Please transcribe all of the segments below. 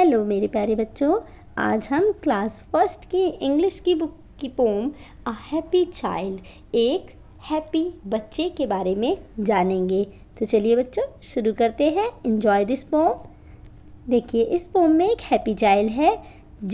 Hello मेरे प्यारे बच्चों आज हम क्लास फर्स्ट की इंग्लिश की बुक की पोम अ हैप्पी चाइल्ड एक हैप्पी बच्चे के बारे में जानेंगे तो चलिए बच्चों शुरू करते हैं इन्जॉय दिस पोम देखिए इस पोम में एक हैप्पी चाइल्ड है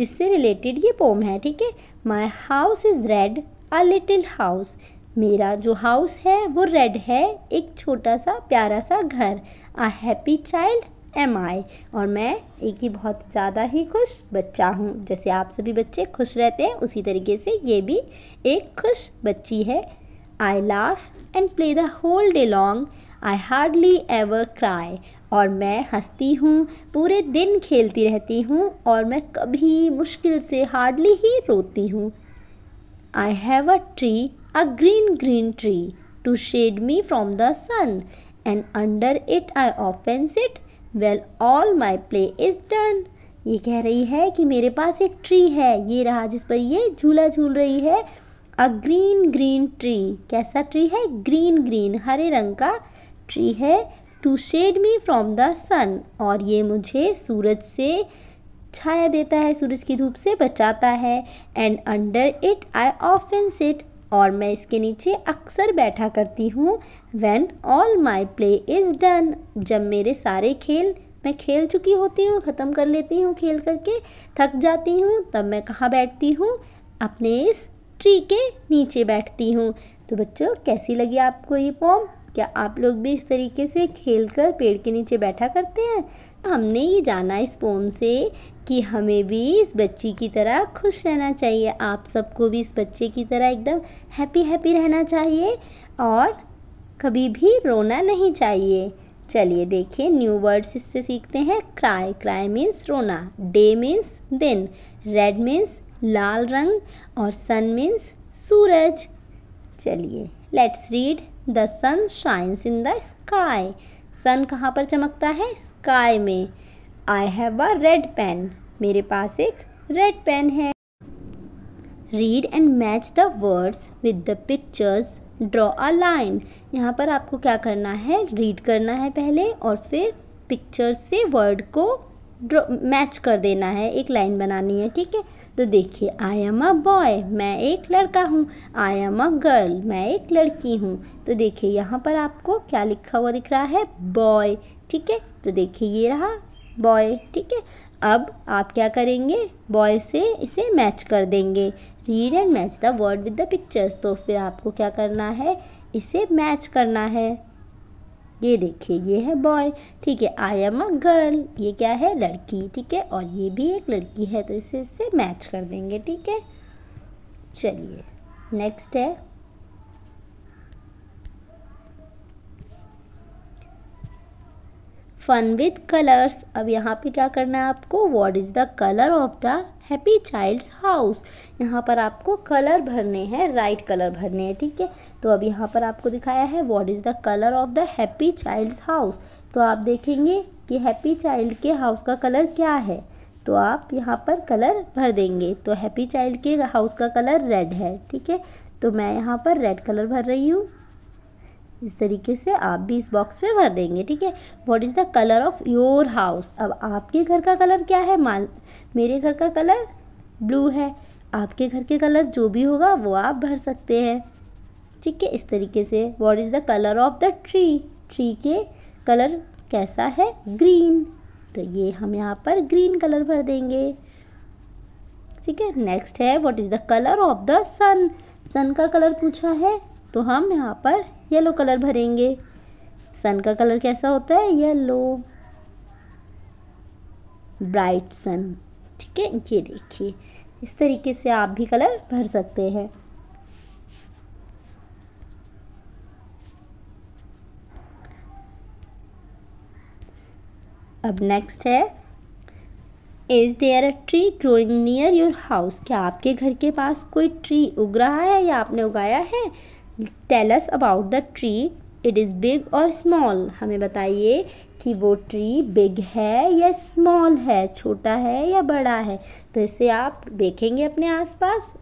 जिससे रिलेटेड ये पोम है ठीक है my house is red a little house मेरा जो हाउस है वो रेड है एक छोटा सा प्यारा सा घर a happy child am I और मैं एक ही बहुत ज़्यादा ही खुश बच्चा हूँ जैसे आप सभी बच्चे खुश रहते हैं उसी तरीके से ये भी एक खुश बच्ची है I laugh and play the whole day long I hardly ever cry और मैं हंसती हूँ पूरे दिन खेलती रहती हूँ और मैं कभी मुश्किल से हार्डली ही रोती हूँ I have a tree a green green tree to shade me from the sun and under it I often sit well all my play is done ये कह रही है कि मेरे पास एक ट्री है ये रहा जिस पर ये झूला झूल रही है अ ग्रीन ग्रीन ट्री कैसा ट्री है ग्रीन ग्रीन हरे रंग का ट्री है to shade me from the sun और ये मुझे सूरज से छाया देता है सूरज की धूप से बचाता है एंड अंडर इट आई ऑफेंस सिट और मैं इसके नीचे अक्सर बैठा करती हूँ when all my play is done जब मेरे सारे खेल मैं खेल चुकी होती हूँ ख़त्म कर लेती हूँ खेल करके थक जाती हूँ तब मैं कहाँ बैठती हूँ अपने इस ट्री के नीचे बैठती हूँ तो बच्चों कैसी लगी आपको ये पोम क्या आप लोग भी इस तरीके से खेल कर पेड़ के नीचे बैठा करते हैं हमने ये जाना इस पोम से कि हमें भी इस बच्ची की तरह खुश रहना चाहिए आप सबको भी इस बच्चे की तरह एकदम हैप्पी हैप्पी रहना चाहिए और कभी भी रोना नहीं चाहिए चलिए देखिए न्यू वर्ड्स इससे सीखते हैं क्राई क्राई मीन्स रोना डे मीन्स दिन रेड मीन्स लाल रंग और सन मीन्स सूरज चलिए let's read the sun shines in the sky sun कहाँ पर चमकता है स्काई में I have a red pen मेरे पास एक रेड पेन है read and match the words with the pictures draw a line यहाँ पर आपको क्या करना है रीड करना है पहले और फिर पिक्चर से वर्ड को ड्रॉ मैच कर देना है एक लाइन बनानी है ठीक है तो देखिए आई एम अ बॉय मैं एक लड़का हूँ आई एम अ गर्ल मैं एक लड़की हूँ तो देखिए यहाँ पर आपको क्या लिखा हुआ दिख रहा है बॉय ठीक है तो देखिए ये रहा बॉय ठीक है अब आप क्या करेंगे बॉय से इसे मैच कर देंगे read and match the word with the pictures तो फिर आपको क्या करना है इसे मैच करना है ये देखिए ये है बॉय ठीक है आई एम अ गर्ल ये क्या है लड़की ठीक है और ये भी एक लड़की है तो इसे इससे मैच कर देंगे ठीक है चलिए नेक्स्ट है फन विद कलर्स अब यहाँ पे क्या करना है आपको what is the colour of the happy child's house यहाँ पर आपको कलर भरने हैं राइट कलर भरने हैं ठीक है तो अब यहाँ पर आपको दिखाया है what is the colour of the happy child's house तो आप देखेंगे कि हैप्पी चाइल्ड के हाउस का कलर क्या है तो आप यहाँ पर कलर भर देंगे तो हैप्पी चाइल्ड के हाउस का कलर रेड है ठीक है तो मैं यहाँ पर रेड कलर भर रही हूँ इस तरीके से आप भी इस बॉक्स में भर देंगे ठीक है what is the colour of your house अब आपके घर का कलर क्या है माल मेरे घर का कलर ब्लू है आपके घर के कलर जो भी होगा वो आप भर सकते हैं ठीक है इस तरीके से what is the colour of the tree tree के कलर कैसा है ग्रीन तो ये हम यहाँ पर ग्रीन कलर भर देंगे ठीक है नेक्स्ट है what is the colour of the sun sun का कलर पूछा है तो हम यहाँ पर येलो कलर भरेंगे सन का कलर कैसा होता है येलो ब्राइट सन ठीक है ये देखिए इस तरीके से आप भी कलर भर सकते हैं अब नेक्स्ट है is there a tree growing near your house क्या आपके घर के पास कोई ट्री उग रहा है या आपने उगाया है tell us about the tree it is big और स्मॉल हमें बताइए कि वो ट्री बिग है या स्मॉल है छोटा है या बड़ा है तो इससे आप देखेंगे अपने आसपास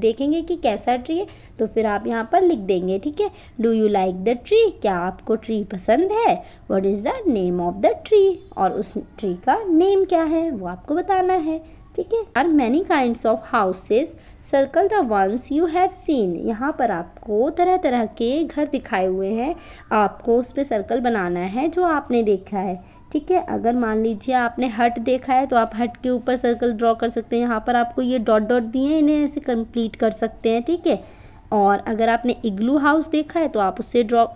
देखेंगे कि कैसा ट्री है तो फिर आप यहाँ पर लिख देंगे ठीक है do you like the tree क्या आपको ट्री पसंद है what is the name of the tree और उस ट्री का नेम क्या है वो आपको बताना है ठीक है are many kind of houses circle the ones you have seen यहाँ पर आपको तरह तरह के घर दिखाए हुए हैं आपको उस पर सर्कल बनाना है जो आपने देखा है ठीक है अगर मान लीजिए आपने हट देखा है तो आप हट के ऊपर सर्कल ड्रॉ कर सकते हैं यहाँ पर आपको ये डॉट डॉट दिए हैं इन्हें ऐसे कंप्लीट कर सकते हैं ठीक है थीके? और अगर आपने इग्लू हाउस देखा है तो आप उससे ड्रॉ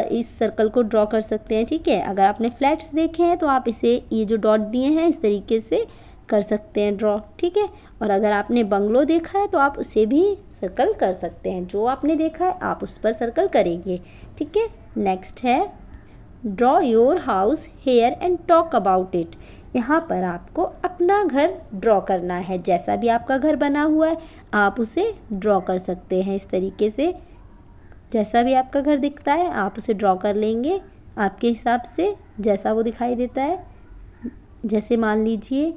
इस सर्कल को ड्रॉ कर सकते हैं ठीक है अगर आपने फ्लैट्स देखे हैं तो आप इसे ये जो डॉट दिए हैं इस तरीके से कर सकते हैं ड्रॉ ठीक है और अगर आपने बंगलो देखा है तो आप उसे भी सर्कल कर सकते हैं जो आपने देखा है आप उस पर सर्कल करेंगे ठीक है नेक्स्ट है draw your house here and talk about it यहाँ पर आपको अपना घर ड्रॉ करना है जैसा भी आपका घर बना हुआ है आप उसे ड्रॉ कर सकते हैं इस तरीके से जैसा भी आपका घर दिखता है आप उसे ड्रॉ कर लेंगे आपके हिसाब से जैसा वो दिखाई देता है जैसे मान लीजिए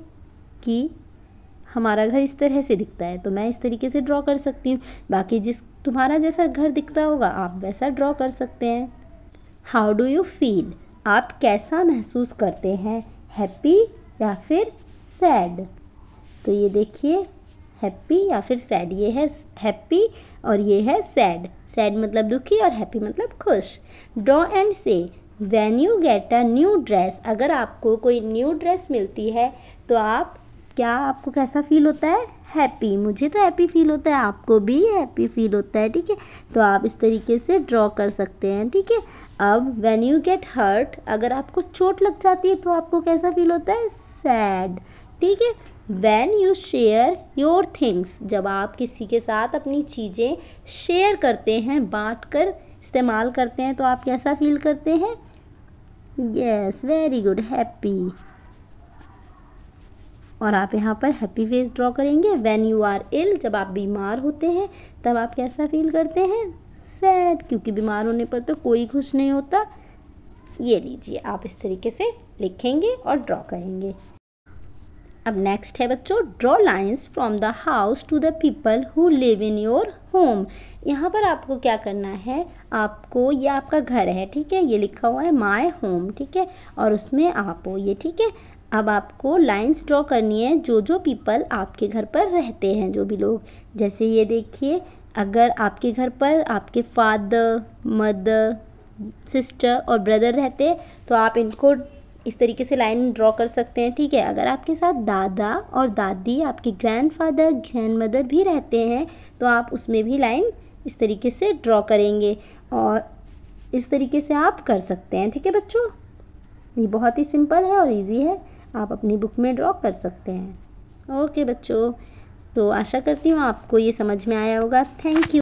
कि हमारा घर इस तरह से दिखता है तो मैं इस तरीके से ड्रॉ कर सकती हूँ बाकी जिस तुम्हारा जैसा घर दिखता होगा आप वैसा ड्रॉ कर सकते हैं हाउ डू यू फील आप कैसा महसूस करते हैं हैप्पी या फिर सैड तो ये देखिए हैप्पी या फिर सैड ये है हैप्पी और ये है सैड सैड मतलब दुखी और हैप्पी मतलब खुश draw and say when you get a new dress अगर आपको कोई न्यू ड्रेस मिलती है तो आप क्या आपको कैसा फील होता है हैप्पी मुझे तो हैप्पी फील होता है आपको भी हैप्पी फील होता है ठीक है तो आप इस तरीके से ड्रॉ कर सकते हैं ठीक है अब वैन यू गेट हर्ट अगर आपको चोट लग जाती है तो आपको कैसा फील होता है सैड ठीक है when you share your things जब आप किसी के साथ अपनी चीज़ें शेयर करते हैं बाँट कर इस्तेमाल करते हैं तो आप कैसा फील करते हैं येस वेरी गुड हैप्पी और आप यहाँ पर हैप्पी फेस ड्रॉ करेंगे वैन यू आर इल जब आप बीमार होते हैं तब आप कैसा फील करते हैं सैड क्योंकि बीमार होने पर तो कोई खुश नहीं होता ये लीजिए आप इस तरीके से लिखेंगे और ड्रॉ करेंगे अब नेक्स्ट है बच्चों draw lines from the house to the people who live in your home यहाँ पर आपको क्या करना है आपको ये आपका घर है ठीक है ये लिखा हुआ है माय होम ठीक है और उसमें आप हो ये ठीक है अब आपको लाइंस ड्रॉ करनी है जो जो पीपल आपके घर पर रहते हैं जो भी लोग जैसे ये देखिए अगर आपके घर पर आपके फादर मदर सिस्टर और ब्रदर रहते हैं तो आप इनको इस तरीके से लाइन ड्रॉ कर सकते हैं ठीक है अगर आपके साथ दादा और दादी आपके ग्रैंडफादर मदर भी रहते हैं तो आप उसमें भी लाइन इस तरीके से ड्रॉ करेंगे और इस तरीके से आप कर सकते हैं ठीक है बच्चों ये बहुत ही सिंपल है और इजी है आप अपनी बुक में ड्रॉ कर सकते हैं ओके बच्चों तो आशा करती हूँ आपको ये समझ में आया होगा थैंक यू